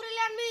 ঘুরিলে আনবি